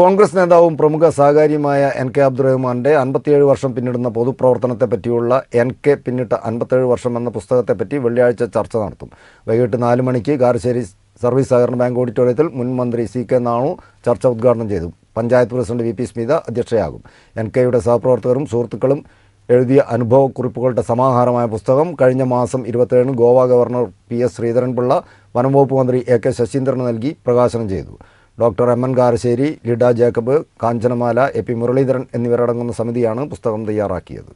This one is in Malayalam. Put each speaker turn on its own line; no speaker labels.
കോൺഗ്രസ് നേതാവും പ്രമുഖ സഹകാരിയുമായ എൻ കെ അബ്ദുറഹ്മാന്റെ അൻപത്തിയേഴ് വർഷം പിന്നിടുന്ന പൊതുപ്രവർത്തനത്തെ പറ്റിയുള്ള എൻ കെ പിന്നിട്ട അൻപത്തേഴ് വർഷം എന്ന പുസ്തകത്തെ പറ്റി വെള്ളിയാഴ്ച ചർച്ച നടത്തും വൈകിട്ട് നാല് മണിക്ക് കാരശ്ശേരി സർവീസ് സഹകരണ ബാങ്ക് ഓഡിറ്റോറിയത്തിൽ മുൻ മന്ത്രി സി കെ നാണു ചർച്ച ഉദ്ഘാടനം ചെയ്തു panchayat president V P Smitha അധ്യക്ഷയാകും എൻ കെയുടെ സഹപ്രവർത്തകരും സുഹൃത്തുക്കളും എഴുതിയ അനുഭവക്കുറിപ്പുകളുടെ സമാഹാരമായ പുസ്തകം കഴിഞ്ഞ മാസം ഇരുപത്തേഴിന് Goa governor P S Sreedharanpillai വനംവകുപ്പ് മന്ത്രി എ കെ ശശീന്ദ്രന് നൽകി പ്രകാശനം ചെയ്തു doctor M N Karassery Lida Jacob Kanchanamala A P Muraleedharan എന്നിവരടങ്ങുന്ന സമിതിയാണ് പുസ്തകം തയ്യാറാക്കിയത്